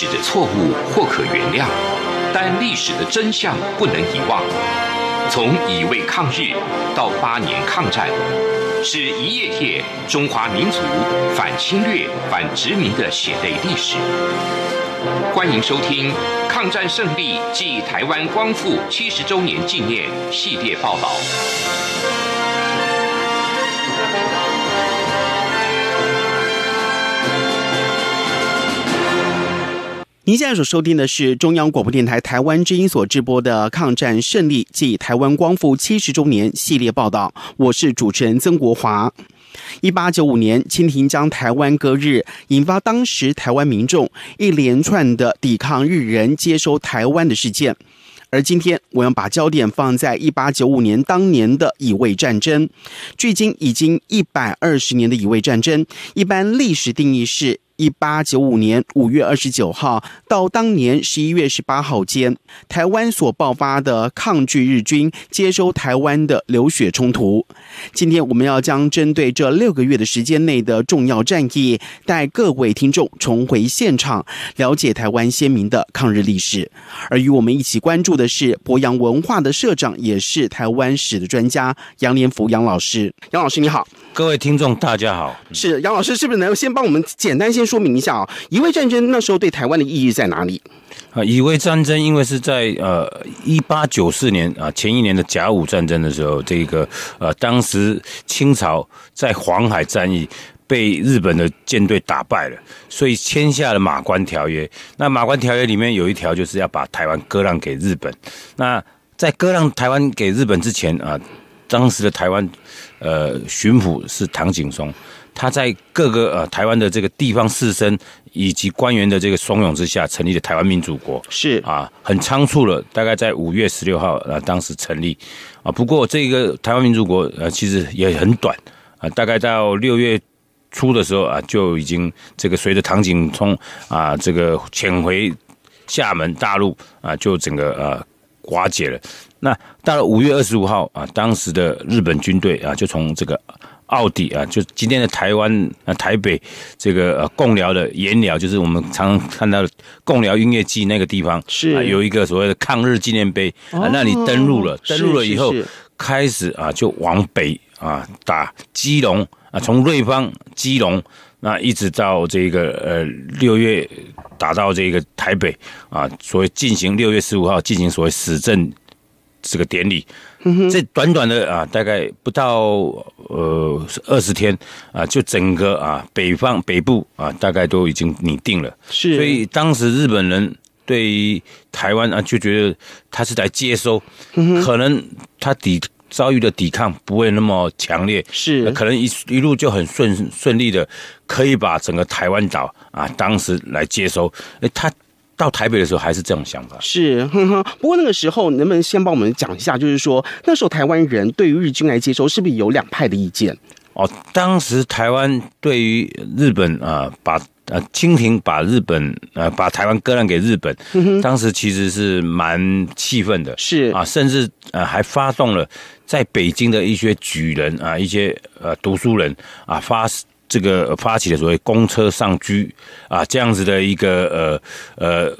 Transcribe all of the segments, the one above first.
史的错误或可原谅，但历史的真相不能遗忘。从乙未抗日到八年抗战，是一页页中华民族反侵略、反殖民的血泪历史。欢迎收听《抗战胜利暨台湾光复七十周年纪念》系列报道。您现在所收听的是中央广播电台台湾之音所直播的抗战胜利暨台湾光复七十周年系列报道，我是主持人曾国华。一八九五年，清廷将台湾割日，引发当时台湾民众一连串的抵抗日人接收台湾的事件。而今天，我要把焦点放在一八九五年当年的乙未战争，距今已经一百二十年的乙未战争，一般历史定义是。一八九五年五月二十九号到当年十一月十八号间，台湾所爆发的抗拒日军接收台湾的流血冲突。今天我们要将针对这六个月的时间内的重要战役，带各位听众重回现场，了解台湾先民的抗日历史。而与我们一起关注的是博洋文化的社长，也是台湾史的专家杨连福杨老师。杨老师你好。各位听众，大家好。是杨老师，是不是能够先帮我们简单先说明一下啊？乙未战争那时候对台湾的意义在哪里？啊，乙未战争因为是在呃一八九四年啊，前一年的甲午战争的时候，这个呃当时清朝在黄海战役被日本的舰队打败了，所以签下了马关条约。那马关条约里面有一条就是要把台湾割让给日本。那在割让台湾给日本之前啊，当时的台湾。呃，巡抚是唐景崧，他在各个呃台湾的这个地方士绅以及官员的这个怂恿之下，成立了台湾民主国，是啊，很仓促了，大概在五月十六号啊，当时成立，啊，不过这个台湾民主国呃，其实也很短，啊，大概到六月初的时候啊，就已经这个随着唐景崧啊，这个潜回厦门大陆啊，就整个呃，瓦解了。那到了五月二十五号啊，当时的日本军队啊，就从这个奥迪啊，就今天的台湾啊台北这个呃、共寮的盐寮，就是我们常看到的共寮音乐季那个地方，是有一个所谓的抗日纪念碑啊，那里登陆了，登陆了以后开始啊就往北啊打基隆啊，从瑞芳基隆那一直到这个呃六月打到这个台北啊，所谓进行六月十五号进行所谓死政。这个典礼，这短短的啊，大概不到呃二十天啊，就整个啊北方北部啊，大概都已经拟定了。是，所以当时日本人对于台湾啊，就觉得他是在接收，可能他抵遭遇的抵抗不会那么强烈，是，可能一一路就很顺顺利的，可以把整个台湾岛啊，当时来接收。哎，他。到台北的时候还是这种想法，是，不过那个时候能不能先帮我们讲一下，就是说那时候台湾人对于日军来接收是不是有两派的意见？哦，当时台湾对于日本啊，把呃清廷把日本呃把台湾割让给日本，当时其实是蛮气愤的，是啊，甚至呃还发动了在北京的一些举人啊，一些呃读书人啊发。这个发起的所谓公车上居”啊，这样子的一个呃呃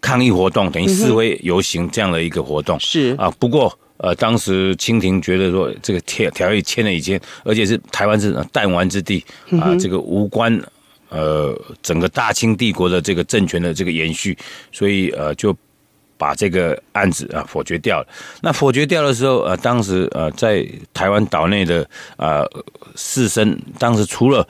抗议活动，等于示威游行这样的一个活动是啊。不过呃，当时清廷觉得说这个条条约签了已经，而且是台湾是弹丸之地啊，这个无关呃整个大清帝国的这个政权的这个延续，所以呃就。把这个案子啊否决掉了。那否决掉的时候，呃，当时呃，在台湾岛内的啊士绅，当时除了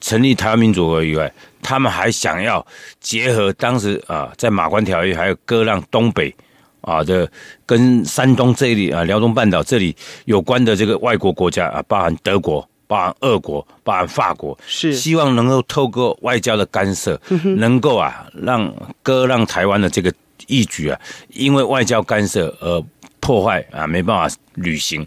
成立台湾民主国以外，他们还想要结合当时啊，在马关条约还有割让东北啊的跟山东这里啊辽东半岛这里有关的这个外国国家啊，包含德国、包含俄国、包含法国，是希望能够透过外交的干涉，能够啊让割让台湾的这个。一举啊，因为外交干涉而破坏啊，没办法履行。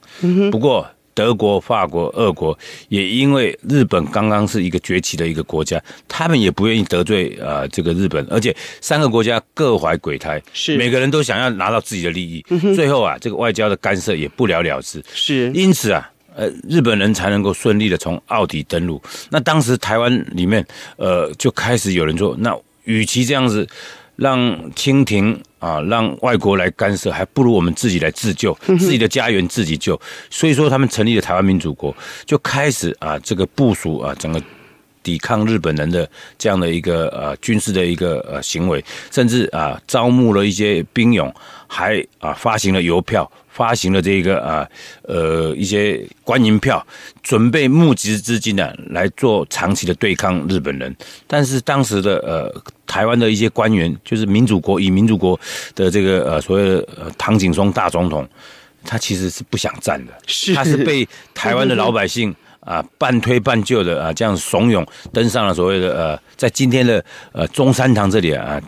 不过德国、法国、俄国也因为日本刚刚是一个崛起的一个国家，他们也不愿意得罪啊这个日本，而且三个国家各怀鬼胎，是每个人都想要拿到自己的利益。最后啊，这个外交的干涉也不了了之。是因此啊，呃，日本人才能够顺利的从奥迪登陆。那当时台湾里面呃就开始有人说，那与其这样子。让清廷啊，让外国来干涉，还不如我们自己来自救，自己的家园自己救。所以说，他们成立了台湾民主国，就开始啊，这个部署啊，整个抵抗日本人的这样的一个呃军事的一个呃行为，甚至啊，招募了一些兵勇。还啊，发行了邮票，发行了这个啊，呃，一些官银票，准备募集资金呢，来做长期的对抗日本人。但是当时的呃，台湾的一些官员，就是民主国以民主国的这个呃所谓唐景崧大总统，他其实是不想战的，他是被台湾的老百姓啊半推半就的啊这样怂恿登上了所谓的呃在今天的呃中山堂这里啊。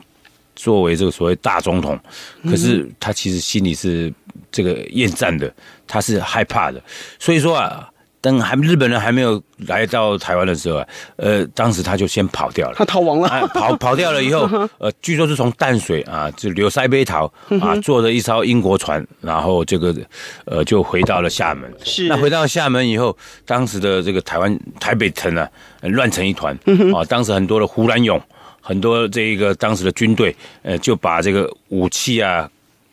作为这个所谓大总统，可是他其实心里是这个厌战的，他是害怕的。所以说啊，等还日本人还没有来到台湾的时候啊，呃，当时他就先跑掉了。他逃亡了，跑跑掉了以后，呃，据说是从淡水啊，就流塞北逃啊，坐着一艘英国船，然后这个呃，就回到了厦门。是那回到厦门以后，当时的这个台湾台北城啊，乱成一团啊，当时很多的胡乱勇。很多这一个当时的军队，呃，就把这个武器啊、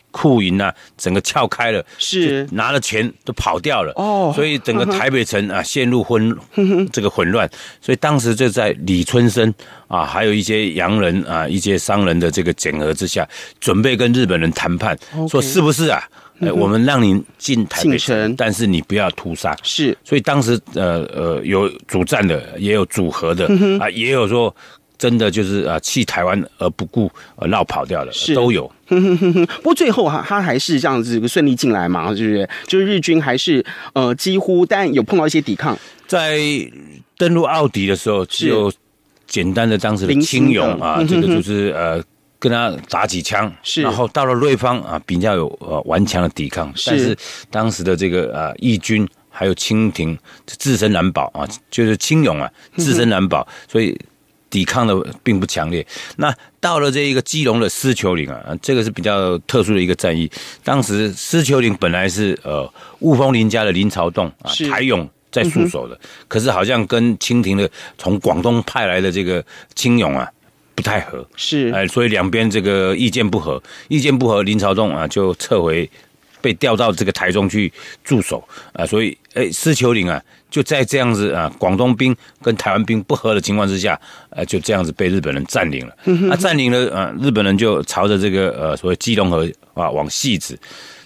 库银啊，整个撬开了，是拿了钱都跑掉了。哦，所以整个台北城啊，陷入混这个混乱。所以当时就在李春生啊，还有一些洋人啊，一些商人的这个整合之下，准备跟日本人谈判，说是不是啊？我们让您进台北城，但是你不要屠杀。是。所以当时呃呃，有主战的，也有组合的，啊，也有说。真的就是呃，弃台湾而不顾，呃，绕跑掉了，是都有。不过最后哈，他还是这样子一个顺利进来嘛，就是就是日军还是呃几乎，但有碰到一些抵抗。在登陆奥迪的时候，只有简单的当时的轻勇啊，这个就是呃跟他打几枪。是，然后到了瑞芳啊，比较有呃顽强的抵抗，但是当时的这个呃义军还有清廷自身难保啊，就是清勇啊自身难保，所以。抵抗的并不强烈，那到了这一个基隆的狮球岭啊，这个是比较特殊的一个战役。当时狮球岭本来是呃雾峰林家的林朝栋啊台勇在戍守的，可是好像跟清廷的从广东派来的这个清勇啊不太合，是哎，所以两边这个意见不合，意见不合，林朝栋啊就撤回被调到这个台中去驻守啊，所以哎狮球岭啊。就在这样子啊，广东兵跟台湾兵不和的情况之下，呃，就这样子被日本人占领了。啊，占领了，呃，日本人就朝着这个呃所谓基隆河啊往西指。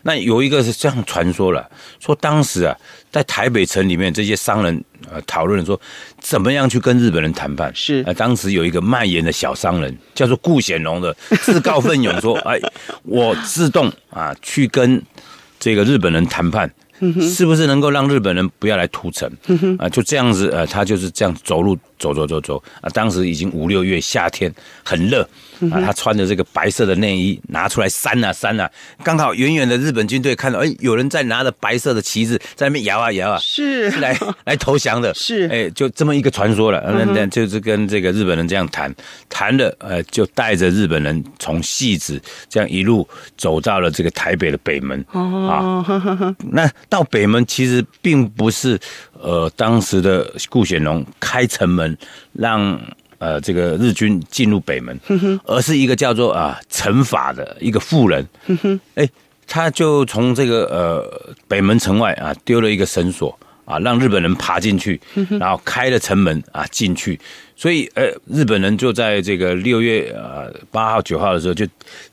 那有一个是这样传说了，说当时啊，在台北城里面这些商人呃讨论说，怎么样去跟日本人谈判？是啊，当时有一个卖盐的小商人叫做顾显龙的，自告奋勇说：“哎，我自动啊去跟这个日本人谈判。”是不是能够让日本人不要来屠城？啊，就这样子，呃，他就是这样走路。走走走走啊！当时已经五六月，夏天很热啊。他穿着这个白色的内衣，拿出来扇啊扇啊。刚好远远的日本军队看到，哎，有人在拿着白色的旗子在那边摇啊摇啊，是来来投降的，是哎，就这么一个传说了。嗯，就是跟这个日本人这样谈谈了，呃，就带着日本人从戏子这样一路走到了这个台北的北门。哦，啊，那到北门其实并不是呃当时的顾显龙开城门。让呃这个日军进入北门，而是一个叫做啊惩法的一个妇人，哎，他就从这个呃北门城外啊丢了一个绳索啊，让日本人爬进去，然后开了城门啊进去，所以呃日本人就在这个六月呃八号九号的时候就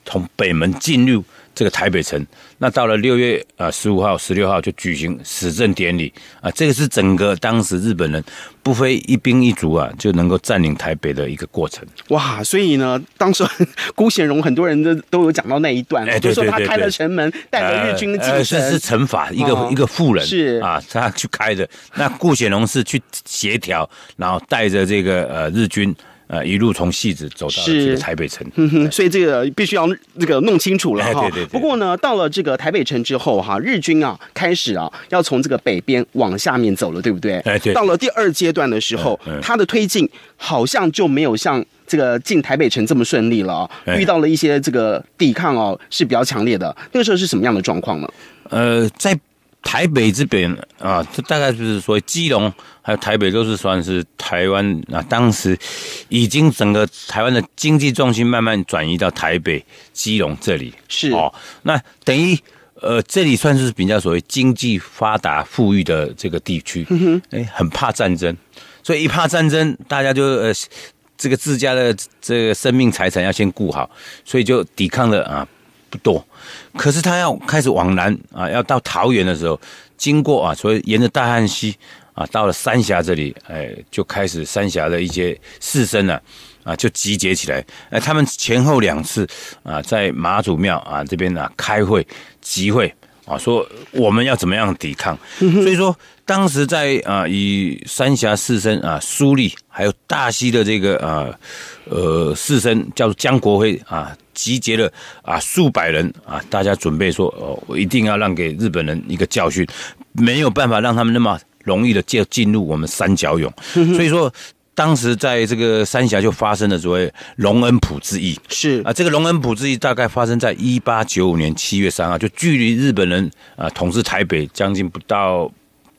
从北门进入这个台北城。那到了六月啊，十五号、十六号就举行始政典礼啊，这个是整个当时日本人不费一兵一卒啊，就能够占领台北的一个过程。哇，所以呢，当时顾 显荣，很多人都都有讲到那一段，就说他开了城门，带着日军的其实是城法一个一个富人是啊，他去开的。那顾显荣是去协调，然后带着这个呃日军。呃，一路从戏子走到这个台北城，所以这个必须要这个弄清楚了哈。不过呢，到了这个台北城之后哈，日军啊开始啊要从这个北边往下面走了，对不对？哎，对。到了第二阶段的时候，它的推进好像就没有像这个进台北城这么顺利了啊，遇到了一些这个抵抗哦是比较强烈的。那个时候是什么样的状况呢？呃，在台北这边啊，这大概就是说基隆。那台北都是算是台湾啊，当时已经整个台湾的经济重心慢慢转移到台北、基隆这里，是哦。那等于呃，这里算是比较所谓经济发达、富裕的这个地区，嗯哼，哎，很怕战争，所以一怕战争，大家就呃，这个自家的这个生命财产要先顾好，所以就抵抗的啊，不多。可是他要开始往南啊，要到桃园的时候，经过啊，所以沿着大汉溪。啊，到了三峡这里，哎，就开始三峡的一些士绅呢，啊，就集结起来，哎，他们前后两次啊，在马祖庙啊这边呢开会集会啊，说我们要怎么样抵抗。所以说，当时在啊，以三峡士绅啊、苏立还有大西的这个啊，呃，士绅叫江国辉啊，集结了啊数百人啊，大家准备说，哦，我一定要让给日本人一个教训，没有办法让他们那么。容易的就进入我们三角涌，所以说当时在这个三峡就发生了所谓隆恩埔之役，是啊，这个隆恩埔之役大概发生在一八九五年七月三号，就距离日本人啊统治台北将近不到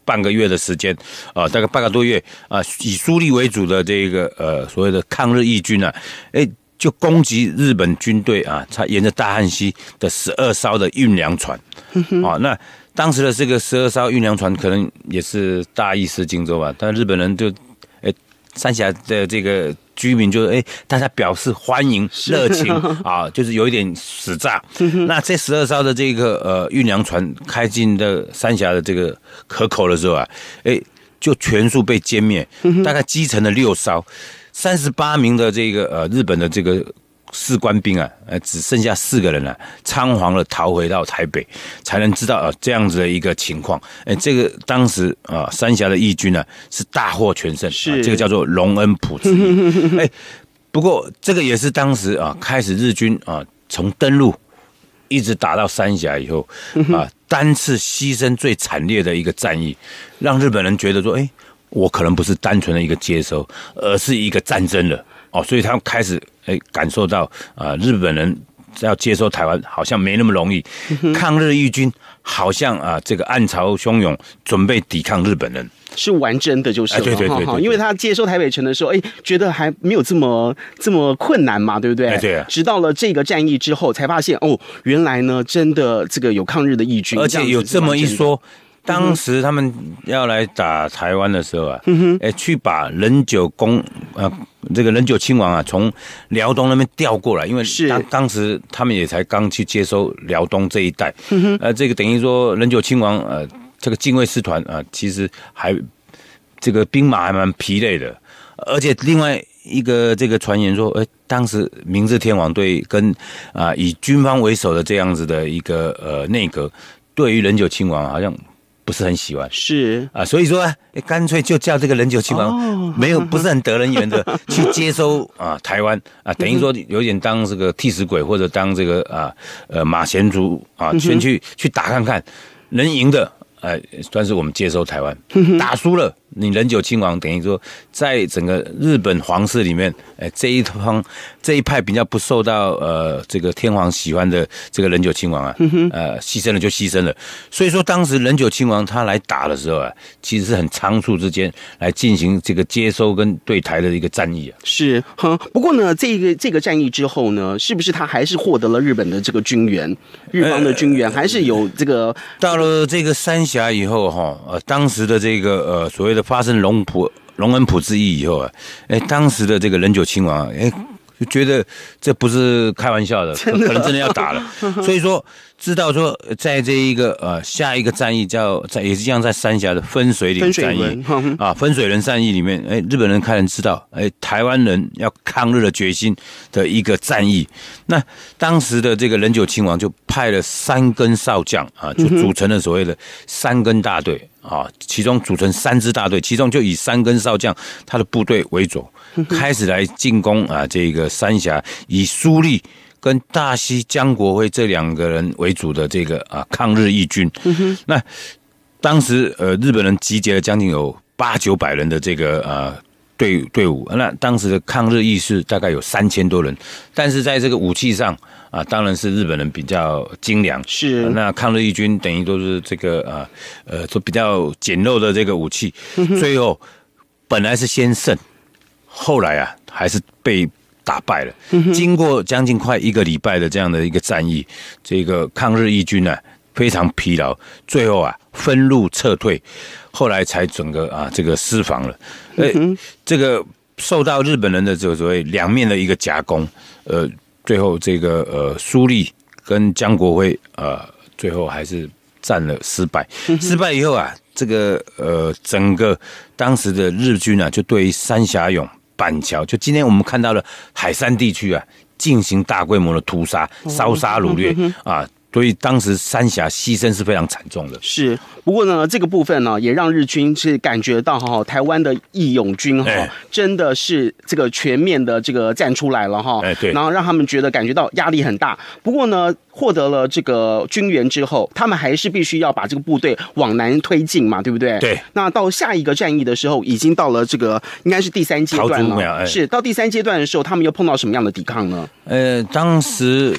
半个月的时间啊，大概半个多月啊，以苏立为主的这个呃所谓的抗日义军呢，哎，就攻击日本军队啊，他沿着大汉溪的十二艘的运粮船，啊，那。当时的这个十二艘运粮船可能也是大意失荆州吧，但日本人就，哎，三峡的这个居民就哎，大家表示欢迎热情啊，就是有一点死炸。那这十二艘的这个呃运粮船开进的三峡的这个河口的时候啊，哎，就全数被歼灭，大概击沉了六艘，三十八名的这个呃日本的这个。四官兵啊，呃，只剩下四个人了，仓皇的逃回到台北，才能知道啊这样子的一个情况。哎，这个当时啊，三峡的义军呢是大获全胜，是这个叫做隆恩普之役。哎，不过这个也是当时啊，开始日军啊从登陆一直打到三峡以后啊，单次牺牲最惨烈的一个战役，让日本人觉得说，哎，我可能不是单纯的一个接收，而是一个战争了。哦，所以他们开始。感受到啊，日本人要接收台湾好像没那么容易，抗日义军好像啊，这个暗潮汹涌，准备抵抗日本人，是完整的，就是对对对，因为他接收台北城的时候，哎，觉得还没有这么这么困难嘛，对不对？哎，对。直到了这个战役之后，才发现哦，原来呢，真的这个有抗日的义军，而且有这么一说。当时他们要来打台湾的时候啊，哎，去把仁九公，呃，这个仁九亲王啊，从辽东那边调过来，因为当当时他们也才刚去接收辽东这一带，呃，这个等于说仁九亲王，呃，这个禁卫师团啊，其实还这个兵马还蛮疲累的，而且另外一个这个传言说，哎，当时明治天皇对跟啊以军方为首的这样子的一个呃内阁，对于仁九亲王好像。不是很喜欢，是啊，所以说干脆就叫这个人九七王，没有不是很得人缘的 去接收啊台湾啊，等于说有点当这个替死鬼，或者当这个啊呃马前卒啊，先去去打看看，能赢的哎，算是我们接收台湾；打输了。你仁九亲王等于说，在整个日本皇室里面，哎，这一方这一派比较不受到呃这个天皇喜欢的这个仁九亲王啊，呃，牺牲了就牺牲了。所以说当时仁九亲王他来打的时候啊，其实是很仓促之间来进行这个接收跟对台的一个战役啊。是，哼。不过呢，这个这个战役之后呢，是不是他还是获得了日本的这个军援？日方的军援还是有这个。到了这个三峡以后哈，呃，当时的这个呃所谓的。发生龙普龙恩普之役以后啊，哎，当时的这个仁九亲王，哎。就觉得这不是开玩笑的，可能真的要打了。所以说，知道说在这一个呃下一个战役叫在也是样在三峡的分水岭战役啊，分水岭战役里面，哎，日本人开始知道，哎，台湾人要抗日的决心的一个战役。那当时的这个仁九亲王就派了三根少将啊，就组成了所谓的三根大队啊，其中组成三支大队，其中就以三根少将他的部队为主。开始来进攻啊！这个三峡以苏力跟大西江国辉这两个人为主的这个啊抗日义军，那当时呃日本人集结了将近有八九百人的这个呃队队伍，那当时的抗日义士大概有三千多人，但是在这个武器上啊，当然是日本人比较精良，是那抗日义军等于都是这个啊呃都比较简陋的这个武器，最后本来是先胜。后来啊，还是被打败了。经过将近快一个礼拜的这样的一个战役，这个抗日义军呢非常疲劳，最后啊分路撤退，后来才整个啊这个失防了。哎，这个受到日本人的这个所谓两面的一个夹攻，呃，最后这个呃苏立跟江国辉呃最后还是战了失败。失败以后啊，这个呃整个当时的日军呢就对三峡勇。板桥，就今天我们看到了海山地区啊，进行大规模的屠杀、烧杀掳掠啊。所以当时三峡牺牲是非常惨重的。是，不过呢，这个部分呢，也让日军是感觉到哈，台湾的义勇军哈，真的是这个全面的这个站出来了哈。哎，对。然后让他们觉得感觉到压力很大。不过呢，获得了这个军援之后，他们还是必须要把这个部队往南推进嘛，对不对？对。那到下一个战役的时候，已经到了这个应该是第三阶段了。是到第三阶段的时候，他们又碰到什么样的抵抗呢？呃，当时。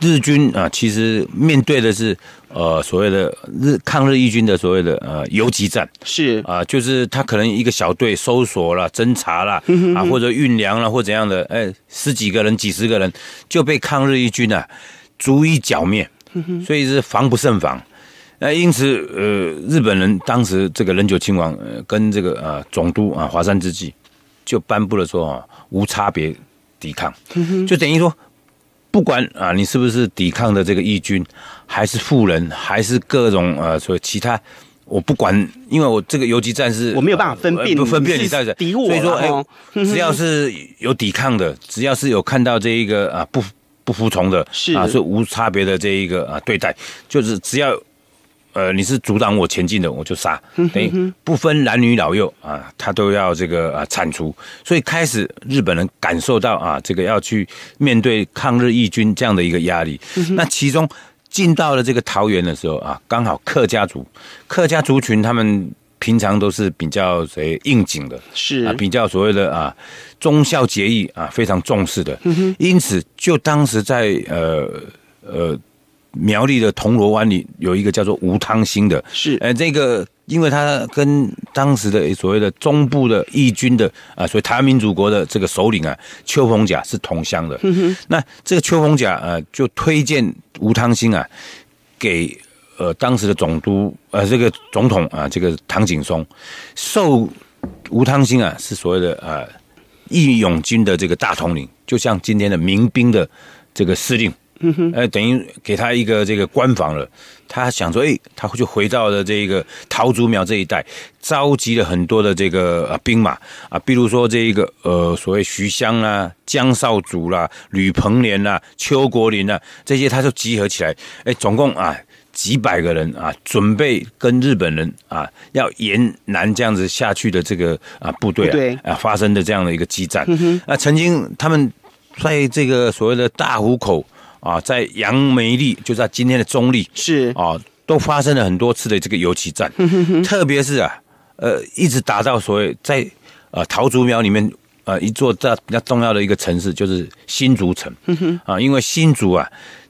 日军啊，其实面对的是，呃，所谓的日抗日义军的所谓的呃游击战，是啊，就是他可能一个小队搜索了、侦查了，啊，或者运粮了或怎样的，哎，十几个人、几十个人就被抗日义军呢逐一剿灭，所以是防不胜防。那因此，呃，日本人当时这个仁久亲王跟这个啊总督啊华山之际，就颁布了说啊、无差别抵抗，就等于说。不管啊，你是不是抵抗的这个义军，还是富人，还是各种呃，所以其他，我不管，因为我这个游击战是我没有办法分辨，不分辨你在敌我，所以说只要是有抵抗的，只要是有看到这一个啊不不服从的，是啊，是无差别的这一个啊对待，就是只要。呃，你是阻挡我前进的，我就杀，等于不分男女老幼啊，他都要这个啊铲除。所以开始日本人感受到啊，这个要去面对抗日义军这样的一个压力。那其中进到了这个桃园的时候啊，刚好客家族客家族群他们平常都是比较谁应景的，是比较所谓的啊忠孝节义啊，非常重视的。因此，就当时在呃呃。苗栗的铜锣湾里有一个叫做吴汤兴的，是，哎，这个，因为他跟当时的所谓的中部的义军的啊，所以台湾民主国的这个首领啊，邱逢甲是同乡的。嗯那这个邱逢甲呃，就推荐吴汤兴啊，给呃当时的总督呃这个总统啊这个唐景崧，受吴汤兴啊是所谓的啊义勇军的这个大统领，就像今天的民兵的这个司令。哎，等于给他一个这个官房了。他想说，哎，他就回到了这个桃竹苗这一带，召集了很多的这个啊兵马啊，比如说这一个呃所谓徐香啊、江少祖啦、吕鹏联啦、邱国林啦这些，他就集合起来，哎，总共啊几百个人啊，准备跟日本人啊要沿南这样子下去的这个啊部队啊啊发生的这样的一个激战。啊，曾经他们在这个所谓的大湖口。啊，在杨梅力，就在今天的中立，是啊，都发生了很多次的这个游击战，特别是啊，呃，一直打到所谓在呃桃竹苗里面呃一座大比较重要的一个城市，就是新竹城，哼，啊，因为新竹啊，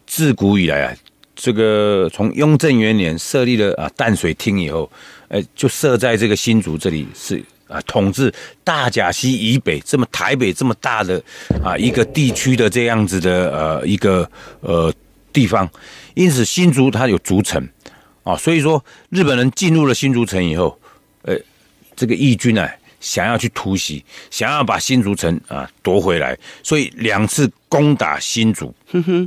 自古以来啊，这个从雍正元年设立了啊淡水厅以后，哎，就设在这个新竹这里，是。啊，统治大甲溪以北这么台北这么大的啊一个地区的这样子的呃一个呃地方，因此新竹它有竹城，啊，所以说日本人进入了新竹城以后，呃，这个义军呢想要去突袭，想要把新竹城啊夺回来，所以两次攻打新竹，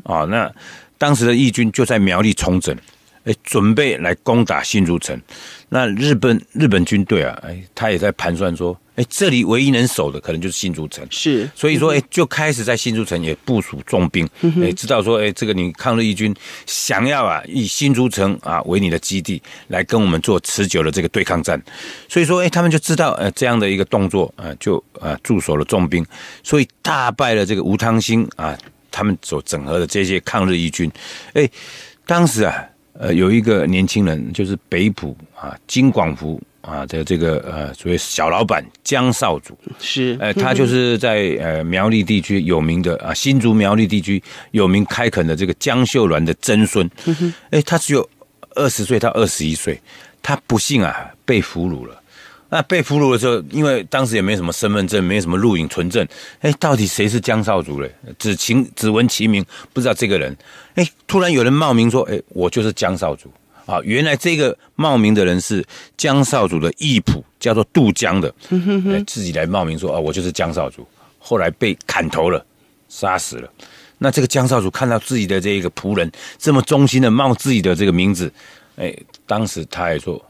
啊，那当时的义军就在苗栗重整。哎，准备来攻打新竹城，那日本日本军队啊，哎，他也在盘算说，哎，这里唯一能守的可能就是新竹城，是，所以说，哎，就开始在新竹城也部署重兵，哎，知道说，哎，这个你抗日义军想要啊，以新竹城啊为你的基地，来跟我们做持久的这个对抗战，所以说，哎，他们就知道，呃，这样的一个动作，啊，就啊驻守了重兵，所以大败了这个吴汤兴啊，他们所整合的这些抗日义军，哎，当时啊。呃，有一个年轻人，就是北浦啊，金广福啊的这个呃所谓小老板江少主是，呃，他就是在呃苗栗地区有名的啊，新竹苗栗地区有名开垦的这个江秀銮的曾孙，哎，他只有二十岁到二十一岁，他不幸啊被俘虏了。那被俘虏的时候，因为当时也没什么身份证，没什么录影存证，哎，到底谁是江少主嘞？只情只闻其名，不知道这个人。哎，突然有人冒名说，哎，我就是江少主。啊，原来这个冒名的人是江少主的义仆，叫做杜江的，哎，自己来冒名说，啊，我就是江少主。后来被砍头了，杀死了。那这个江少主看到自己的这个仆人这么忠心的冒自己的这个名字，哎，当时他还说，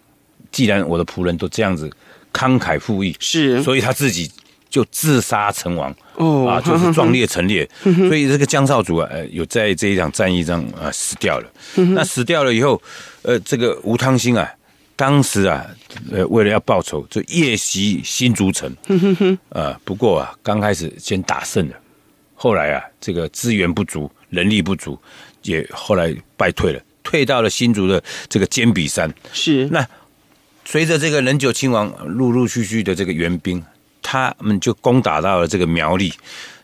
既然我的仆人都这样子。慷慨赴义是，所以他自己就自杀成王哦，啊，就是 壮烈成烈，所以这个江少主啊，呃，有在这一场战役上啊死掉了。那死掉了以后，呃，这个吴汤兴啊，当时啊，呃，为了要报仇，就夜袭新竹城，呃，不过啊，刚开始先打胜了，后来啊，这个资源不足，人力不足，也后来败退了，退到了新竹的这个尖笔山，是那。随着这个仁九亲王陆陆续续的这个援兵，他们就攻打到了这个苗栗。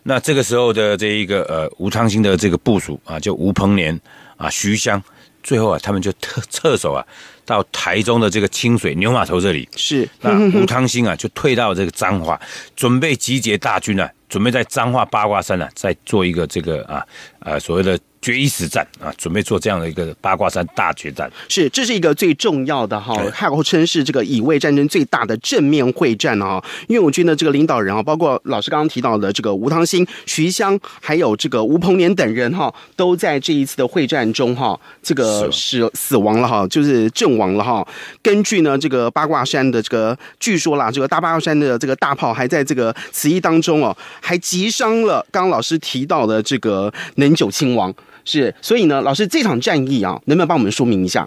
那这个时候的这一个呃吴汤兴的这个部署啊，叫吴鹏年啊徐香，最后啊他们就撤撤手啊，到台中的这个清水牛码头这里。是。那吴汤兴啊就退到这个彰化，准备集结大军啊，准备在彰化八卦山啊，再做一个这个啊呃所谓的。决一死战啊！准备做这样的一个八卦山大决战。是，这是一个最重要的哈，号称是这个乙未战争最大的正面会战啊。为我军的这个领导人啊，包括老师刚刚提到的这个吴汤兴、徐湘，还有这个吴鹏年等人哈，都在这一次的会战中哈，这个死死亡了哈，就是阵亡了哈。根据呢，这个八卦山的这个据说啦，这个大八卦山的这个大炮还在这个此役当中哦，还击伤了刚刚老师提到的这个能久亲王。是，所以呢，老师，这场战役啊，能不能帮我们说明一下？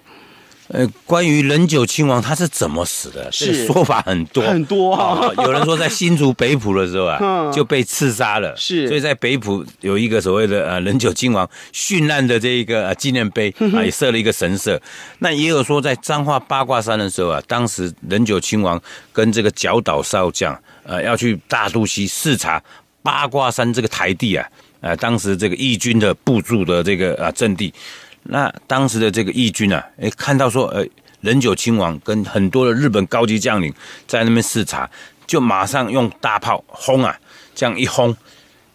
呃，关于仁九亲王他是怎么死的？是说法很多很多啊。有人说在新竹北埔的时候啊，就被刺杀了。是，所以在北埔有一个所谓的呃仁九亲王殉难的这个纪念碑啊，也设了一个神社。那也有说在彰化八卦山的时候啊，当时仁九亲王跟这个角岛少将呃要去大肚溪视察八卦山这个台地啊。呃，当时这个义军的部署的这个啊阵地，那当时的这个义军啊，哎看到说，呃，仁九亲王跟很多的日本高级将领在那边视察，就马上用大炮轰啊，这样一轰，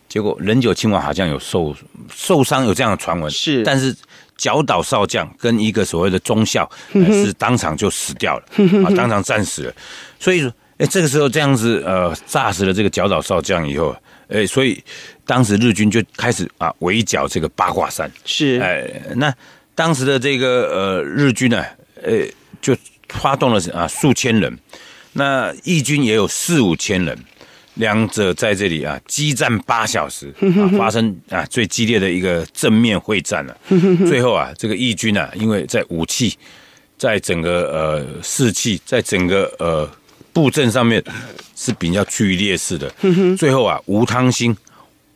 结果仁九亲王好像有受受伤有这样的传闻，是，但是角岛少将跟一个所谓的中校是当场就死掉了，啊，当场战死了，所以说，哎，这个时候这样子，呃，炸死了这个角岛少将以后。哎，所以当时日军就开始啊围剿这个八卦山，是哎，那当时的这个呃日军呢，呃就发动了啊数千人，那义军也有四五千人，两者在这里啊激战八小时啊，发生啊最激烈的一个正面会战了。最后啊，这个义军呢，因为在武器、在整个呃士气、在整个呃布阵上面。是比较剧烈式的。最后啊，吴汤兴、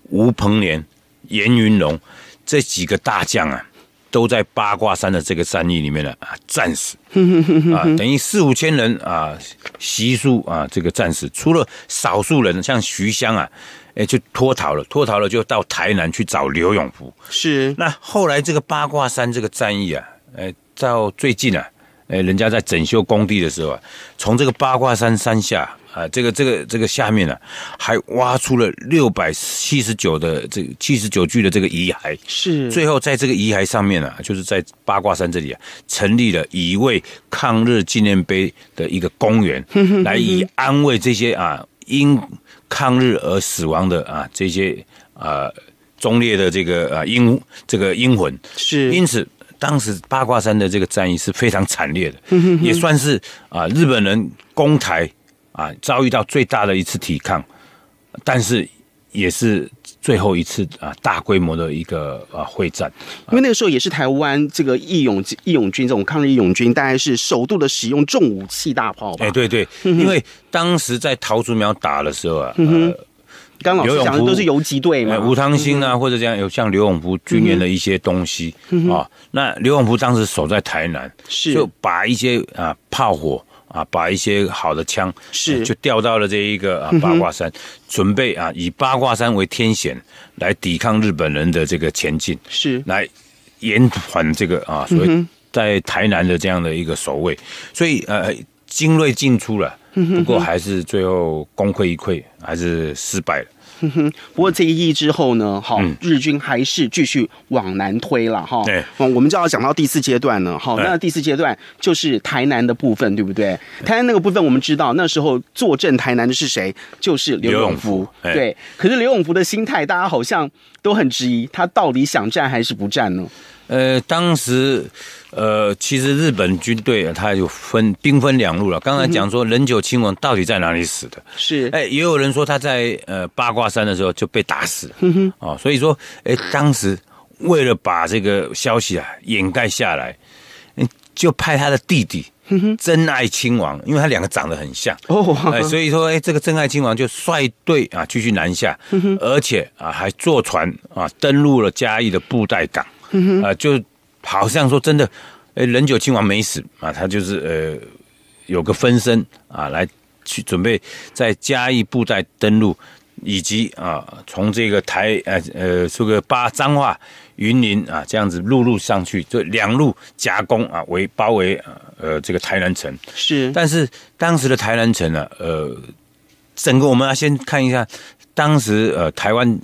吴鹏年、严云龙这几个大将啊，都在八卦山的这个战役里面呢啊战死。啊，等于四五千人啊悉数啊这个战死，除了少数人像徐香啊，哎就脱逃了，脱逃了就到台南去找刘永福。是那后来这个八卦山这个战役啊，哎到最近啊，哎人家在整修工地的时候啊，从这个八卦山山下。啊，这个这个这个下面呢，还挖出了六百七十九的这七十九具的这个遗骸，是最后在这个遗骸上面呢，就是在八卦山这里啊，成立了以慰抗日纪念碑的一个公园，来以安慰这些啊因抗日而死亡的啊这些啊忠烈的这个啊英这个英魂。是因此当时八卦山的这个战役是非常惨烈的，也算是啊日本人攻台。啊，遭遇到最大的一次抵抗，但是也是最后一次啊，大规模的一个啊会战。因为那个时候也是台湾这个义勇义勇军这种抗日义勇军，大概是首度的使用重武器大炮。哎，对对，因为当时在桃竹苗打的时候啊，呃，刚老讲的都是游击队嘛，吴汤兴啊，或者这样有像刘永福军人的一些东西啊。那刘永福当时守在台南，是就把一些啊炮火。啊，把一些好的枪是就调到了这一个啊八卦山，准备啊以八卦山为天险来抵抗日本人的这个前进，是来延缓这个啊，所以在台南的这样的一个守卫，所以呃精锐进出了，不过还是最后功亏一篑，还是失败了。哼哼，不过这一役之后呢？哈，日军还是继续往南推了哈。对，我们就要讲到第四阶段了哈，那第四阶段就是台南的部分，对不对？台南那个部分，我们知道那时候坐镇台南的是谁？就是刘永福。对，可是刘永福的心态，大家好像都很质疑，他到底想战还是不战呢？呃，当时，呃，其实日本军队他就分兵分两路了。刚才讲说，仁久亲王到底在哪里死的？是，哎，也有人说他在呃八卦山的时候就被打死了。哦，所以说，哎，当时为了把这个消息啊掩盖下来，就派他的弟弟真爱亲王，因为他两个长得很像哦，哎，所以说，哎，这个真爱亲王就率队啊继续南下，而且啊还坐船啊登陆了嘉义的布袋港。啊，就好像说真的，哎，仁酒亲王没死啊，他就是呃，有个分身啊，来去准备再加一布袋登陆，以及啊，从这个台呃呃这个八张化云林啊这样子陆路上去，就两路夹攻啊，围包围呃这个台南城。是，但是当时的台南城呢，呃，整个我们要先看一下当时呃台湾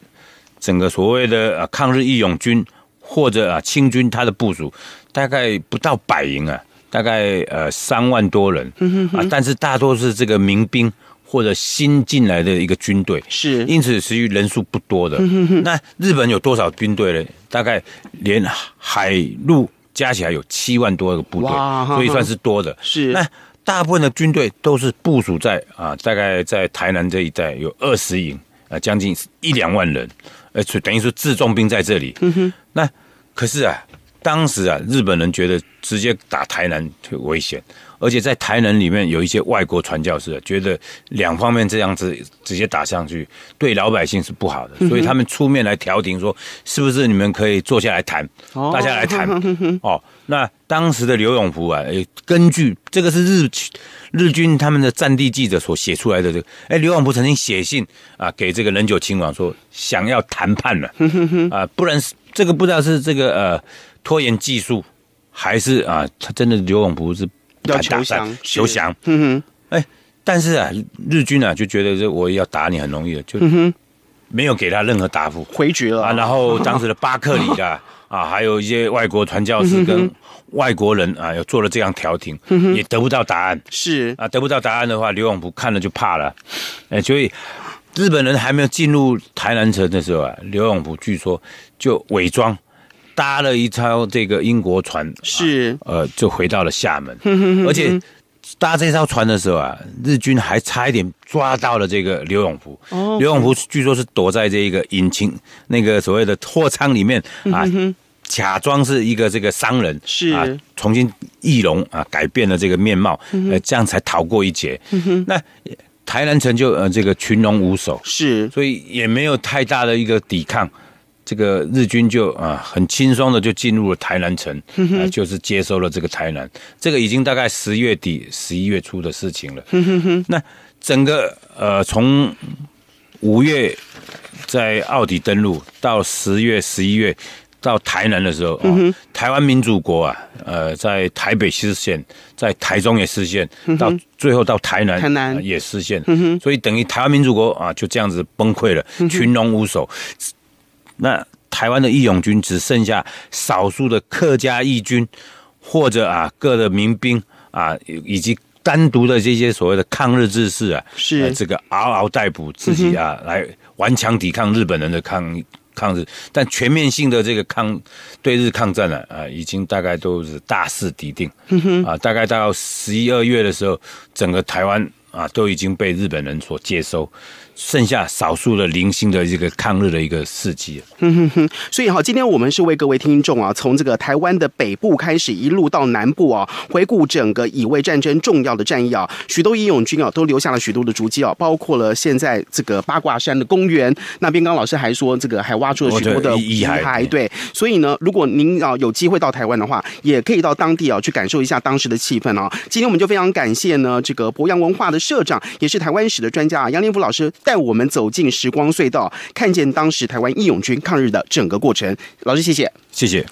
整个所谓的呃抗日义勇军。或者啊，清军他的部署大概不到百营啊，大概呃三万多人啊，但是大多是这个民兵或者新进来的一个军队，是，因此属于人数不多的。那日本有多少军队呢？大概连海陆加起来有七万多个部队，所以算是多的。是，那大部分的军队都是部署在啊，大概在台南这一带有二十营啊，将近一两万人。等于说自重兵在这里。嗯哼，那可是啊，当时啊，日本人觉得直接打台南很危险。而且在台人里面有一些外国传教士，觉得两方面这样子直接打上去，对老百姓是不好的，所以他们出面来调停，说是不是你们可以坐下来谈，大家来谈 哦。那当时的刘永福啊，根据这个是日日军他们的战地记者所写出来的，这个哎刘永福曾经写信啊给这个仁久亲王说想要谈判了 啊，不然这个不知道是这个呃拖延技术，还是啊他真的刘永福是。要求降，求降。嗯哼，哎，但是啊，日军啊就觉得这我要打你很容易了，就没有给他任何答复，回绝了。然后当时的巴克里啊，啊，还有一些外国传教士跟外国人啊，又做了这样调停，也得不到答案。是啊，得不到答案的话，刘永福看了就怕了。哎，所以日本人还没有进入台南城的时候啊，刘永福据说就伪装。搭了一艘这个英国船，是呃，就回到了厦门。而且搭这艘船的时候啊，日军还差一点抓到了这个刘永福。哦、刘永福据说是躲在这一个引擎那个所谓的货舱里面啊，假装是一个这个商人，是啊，重新易容啊，改变了这个面貌，呃，这样才逃过一劫。那台南城就呃这个群龙无首，是，所以也没有太大的一个抵抗。这个日军就啊很轻松的就进入了台南城，就是接收了这个台南。这个已经大概十月底、十一月初的事情了。那整个呃，从五月在奥底登陆到十月、十一月到台南的时候，台湾民主国啊，呃，在台北失陷，在台中也失陷，到最后到台南台南也失陷，所以等于台湾民主国啊就这样子崩溃了，群龙无首。那台湾的义勇军只剩下少数的客家义军，或者啊各的民兵啊，以及单独的这些所谓的抗日志士啊，是这个嗷嗷待哺自己啊来顽强抵抗日本人的抗抗日。但全面性的这个抗对日抗战呢啊，已经大概都是大势已定。啊，大概到十一二月的时候，整个台湾啊都已经被日本人所接收。剩下少数的零星的这个抗日的一个事迹，哼哼，所以哈，今天我们是为各位听众啊，从这个台湾的北部开始，一路到南部啊，回顾整个乙未战争重要的战役啊，许多义勇军啊都留下了许多的足迹啊，包括了现在这个八卦山的公园那边，刚老师还说这个还挖出了许多的遗骸，对。所以呢，如果您啊有机会到台湾的话，也可以到当地啊去感受一下当时的气氛啊。今天我们就非常感谢呢，这个博洋文化的社长，也是台湾史的专家杨连福老师。带我们走进时光隧道，看见当时台湾义勇军抗日的整个过程。老师，谢谢，谢谢。